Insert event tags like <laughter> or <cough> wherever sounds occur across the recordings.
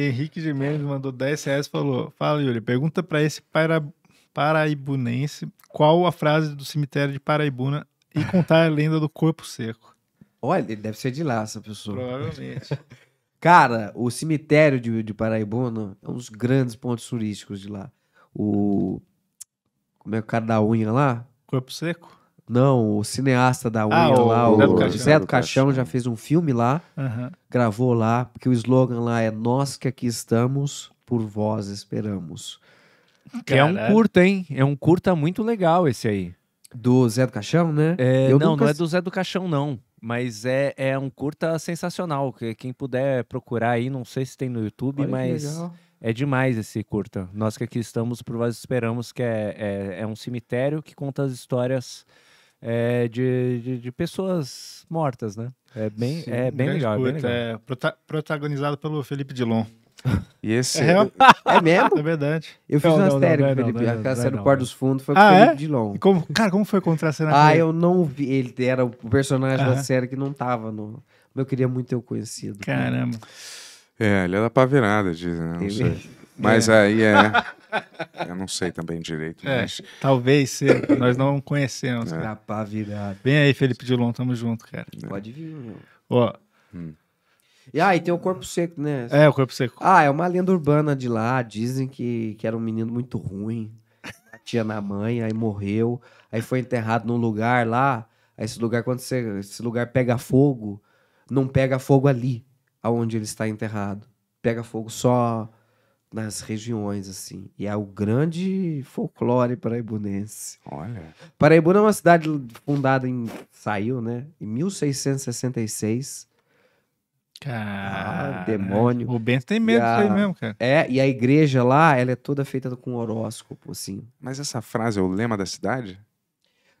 Henrique Jimenez mandou 10 reais e falou: Fala, Yuri, pergunta para esse para, paraibunense qual a frase do cemitério de Paraibuna e contar a lenda do corpo seco. Olha, ele deve ser de lá, essa pessoa. Provavelmente. <laughs> Cara, o cemitério de, de Paraibuna é um dos grandes pontos turísticos de lá. O. Como é o cara da unha lá? Corpo seco? Não, o cineasta da unha ah, o lá, o, Zé do, o Caixão, Zé do Caixão, já fez um filme lá, uhum. gravou lá, porque o slogan lá é Nós que aqui estamos, por vós esperamos. É um curta, hein? É um curta muito legal esse aí. Do Zé do Caixão, né? É, não, nunca... não é do Zé do Caixão, não. Mas é, é um curta sensacional. Quem puder procurar aí, não sei se tem no YouTube, Olha mas é demais esse curta. Nós que aqui estamos, por vós esperamos, que é, é, é um cemitério que conta as histórias é, de, de, de, pessoas mortas, né? É bem, Sim, é bem legal. é, bem legal. é prota protagonizado pelo Felipe Dilon. E esse... <laughs> É, eu... É, é mesmo? <laughs> É verdade. Eu fiz não, um não, astérico, não, é Felipe. Não, é a cena do Par dos Fundos foi com ah, o Felipe é? Dilon. Como, cara, como foi contra a cena Ah, dele? eu não vi. Ele era o personagem ah, da série que não tava no... Eu queria muito ter o conhecido. Caramba. Né? É, ele era pavirada, dizem. Né? Não sei. <laughs> Mas aí é... Eu não sei também direito. É, mas... Talvez seja, <coughs> nós não conhecemos. É. Pá virado. Bem aí, Felipe Dilon, tamo junto, cara. É. Pode vir, meu. Ó. Hum. E aí, ah, tem o Corpo Seco, né? É, o Corpo Seco. Ah, é uma lenda urbana de lá. Dizem que, que era um menino muito ruim. Tinha na mãe, aí morreu. Aí foi enterrado num lugar lá. Aí esse lugar, quando você, esse lugar pega fogo, não pega fogo ali, aonde ele está enterrado. Pega fogo só nas regiões, assim. E é o grande folclore paraibunense. Olha. Paraibuna é uma cidade fundada em. saiu, né? Em 1666. Ah, cara, ah, demônio. O Bento tem medo disso aí mesmo, cara. É, e a igreja lá, ela é toda feita com horóscopo, assim. Mas essa frase é o lema da cidade?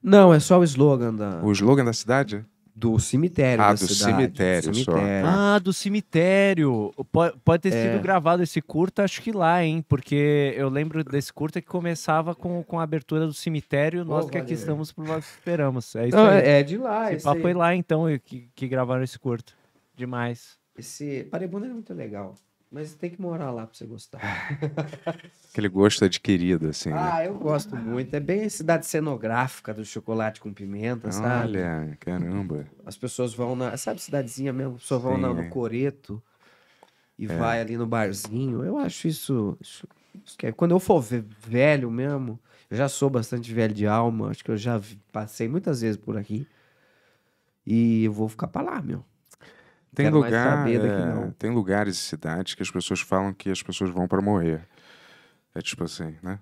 Não, é só o slogan da. O slogan da cidade? Do cemitério. Ah, do cidade, cemitério, do Ah, do cemitério. Pode, pode ter sido é. gravado esse curto, acho que lá, hein? Porque eu lembro desse curto que começava com, com a abertura do cemitério. Nós que aqui estamos por nós esperamos. É isso Não, é, é de lá. Esse papo foi lá, então, que, que gravaram esse curto? Demais. Esse parebunda é muito legal. Mas tem que morar lá pra você gostar. <laughs> Aquele gosto adquirido, assim. Né? Ah, né? eu gosto muito. É bem a cidade cenográfica do chocolate com pimenta, Olha, sabe? Olha, caramba. As pessoas vão na. Sabe, cidadezinha mesmo? As pessoas vão no Coreto e é. vai ali no barzinho. Eu acho isso. isso, isso é. Quando eu for velho mesmo, eu já sou bastante velho de alma. Acho que eu já passei muitas vezes por aqui. E eu vou ficar pra lá, meu tem Quero lugar, é, Tem lugares e cidades que as pessoas falam que as pessoas vão para morrer. É tipo assim, né?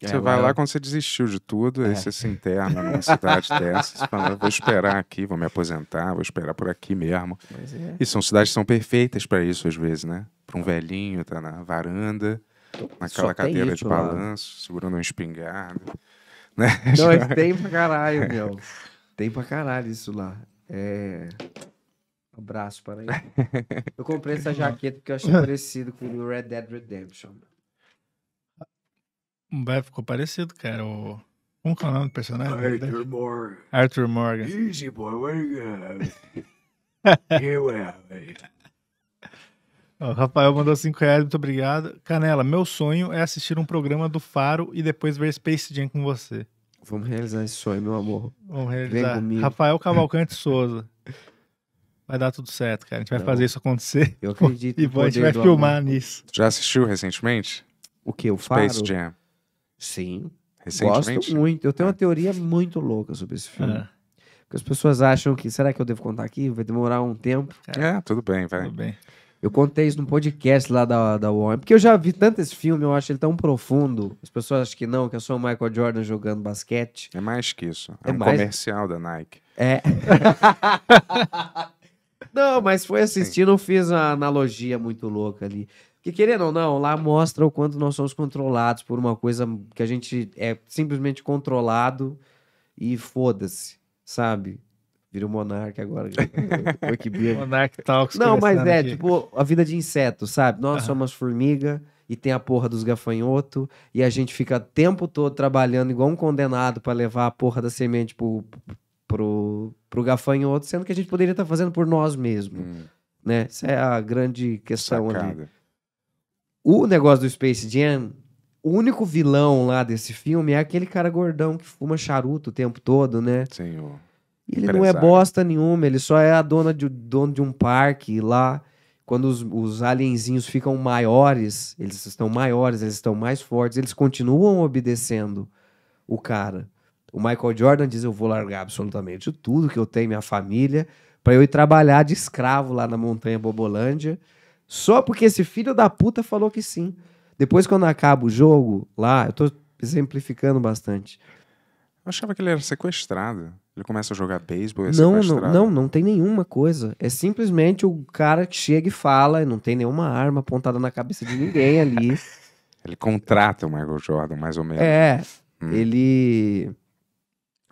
É, você vai lá quando você desistiu de tudo, é. aí você se interna numa cidade <laughs> dessa, você fala, vou esperar aqui, vou me aposentar, vou esperar por aqui mesmo. É. E são cidades que são perfeitas para isso às vezes, né? Para um é. velhinho tá na varanda, naquela Só cadeira isso, de balanço, mano. segurando um espingarda. <laughs> Né? Não, <laughs> tem pra caralho, meu. Tem pra caralho isso lá. É... Um abraço para ele. <laughs> eu comprei essa jaqueta porque eu achei parecido com o Red Dead Redemption. Vai, ficou parecido, cara. O... Como que é o nome do personagem? Arthur Morgan. Arthur Morgan. Easy boy, where you go? <laughs> Here we O Rafael mandou 5 reais, muito obrigado. Canela, meu sonho é assistir um programa do Faro e depois ver Space Jam com você. Vamos realizar esse sonho, meu amor. Vamos realizar. Rafael Cavalcante Souza. <laughs> Vai dar tudo certo, cara. A gente vai Não. fazer isso acontecer. Eu acredito. <laughs> E a gente vai filmar amor. nisso. Já assistiu recentemente? O que? O Faro? Space Jam. Sim. Recentemente? Gosto muito. Eu tenho uma ah. teoria muito louca sobre esse filme. Ah. Porque as pessoas acham que, será que eu devo contar aqui? Vai demorar um tempo. É, é tudo bem, vai. Tudo bem. Eu contei isso no podcast lá da, da Warner. Porque eu já vi tanto esse filme, eu acho ele tão profundo. As pessoas acham que não, que é só o Michael Jordan jogando basquete. É mais que isso. É, É um mais? comercial da Nike. É. <laughs> Não, mas foi assistindo, eu fiz uma analogia muito louca ali. Que querendo ou não, lá mostra o quanto nós somos controlados por uma coisa que a gente é simplesmente controlado e foda-se, sabe? Vira o monarca agora. <laughs> monarca Talks. Não, mas é, aqui. tipo, a vida de inseto, sabe? Nós uhum. somos formiga e tem a porra dos gafanhoto e a gente fica o tempo todo trabalhando igual um condenado para levar a porra da semente pro, pro, pro gafanhoto, sendo que a gente poderia estar tá fazendo por nós mesmos. Hum. Né? Essa é a grande questão Sacada. ali. O negócio do Space Jam, o único vilão lá desse filme é aquele cara gordão que fuma charuto o tempo todo, né? Senhor. E ele não é bosta nenhuma, ele só é a dona de, dono de um parque lá. Quando os, os alienzinhos ficam maiores, eles estão maiores, eles estão mais fortes, eles continuam obedecendo o cara. O Michael Jordan diz: Eu vou largar absolutamente tudo que eu tenho, minha família, para eu ir trabalhar de escravo lá na Montanha Bobolândia, só porque esse filho da puta falou que sim. Depois, quando acaba o jogo, lá, eu tô exemplificando bastante. Eu achava que ele era sequestrado. Ele começa a jogar beisebol, é não, não, não, não tem nenhuma coisa. É simplesmente o cara que chega e fala, e não tem nenhuma arma apontada na cabeça de ninguém ali. <laughs> ele contrata o Michael Jordan, mais ou menos. É. Hum. Ele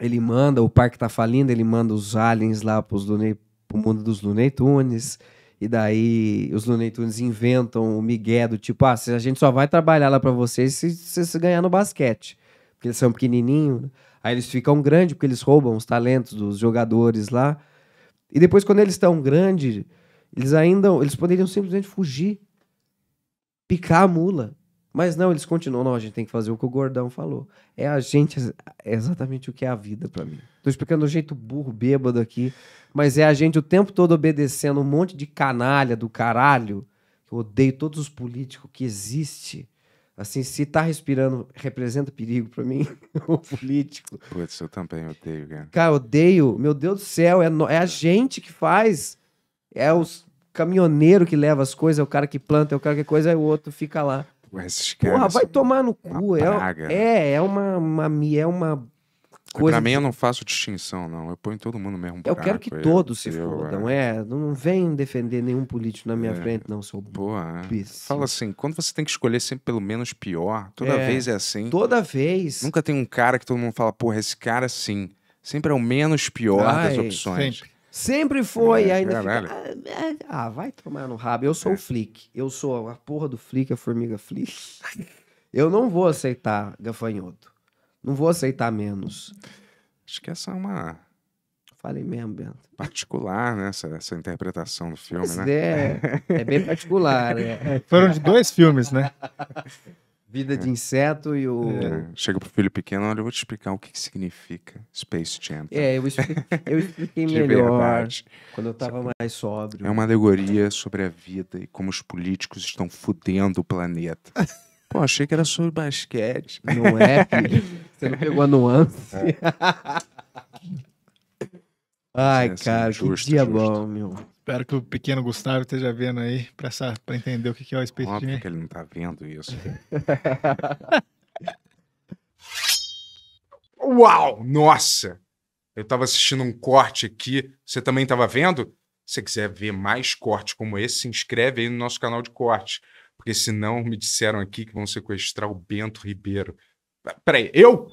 ele manda, o parque tá falindo, ele manda os aliens lá pros Looney, pro mundo dos Looney Tunes, e daí os Looney Tunes inventam o migué do tipo, ah, a gente só vai trabalhar lá para vocês se vocês ganhar no basquete, porque eles são pequenininhos, né? aí eles ficam grandes porque eles roubam os talentos dos jogadores lá, e depois quando eles estão grandes, eles ainda, eles poderiam simplesmente fugir, picar a mula, mas não, eles continuam. Não, a gente tem que fazer o que o gordão falou. É a gente, é exatamente o que é a vida para mim. Tô explicando do jeito burro, bêbado aqui. Mas é a gente o tempo todo obedecendo um monte de canalha do caralho. Eu odeio todos os políticos que existe. Assim, se tá respirando, representa perigo para mim, <laughs> o político. Putz, eu também odeio, cara. Cara, odeio. Meu Deus do céu, é, no... é a gente que faz. É os caminhoneiro que leva as coisas, é o cara que planta, é o cara que coisa, é o outro fica lá. Porra, vai tomar no cu. É, né? é, é uma, uma, é uma coisa. Pra mim, eu não faço distinção, não. Eu ponho todo mundo no mesmo buraco. Eu quero que todos se eu, fodam, é. é. Não vem defender nenhum político na minha é. frente, não, sou Boa, é. Fala assim, quando você tem que escolher sempre pelo menos pior, toda é. vez é assim. Toda vez. Nunca tem um cara que todo mundo fala, porra, esse cara sim. Sempre é o menos pior Ai, das opções. Sempre. Sempre foi, é, ainda caralho. É, ah, vai tomar no rabo. Eu sou o é. Flick. Eu sou a porra do Flick, a formiga Flick. <laughs> Eu não vou aceitar gafanhoto. Não vou aceitar menos. Acho que essa é uma. Falei mesmo, Bento. Particular, né? Essa, essa interpretação do filme, pois né? É, é bem particular. <laughs> É. Foram de dois filmes, né? <laughs> Vida de é. inseto e o. É. Chega pro filho pequeno, olha, eu vou te explicar o que, que significa Space Jam. Tá? É, eu expliquei, eu expliquei <laughs> melhor quando eu tava Sabe? mais sóbrio. É uma alegoria sobre a vida e como os políticos estão fudendo o planeta. <laughs> Pô, achei que era sobre basquete. Não é, filho. Você não pegou a nuance. É. Ai, é, assim, cara, assim, que dia justo. bom, meu. Espero que o pequeno Gustavo esteja vendo aí para entender o que é o Space Óbvio que ele não tá vendo isso. <laughs> Uau! Nossa! Eu tava assistindo um corte aqui. Você também tava vendo? Se você quiser ver mais cortes como esse, se inscreve aí no nosso canal de cortes. Porque senão me disseram aqui que vão sequestrar o Bento Ribeiro. Peraí, eu?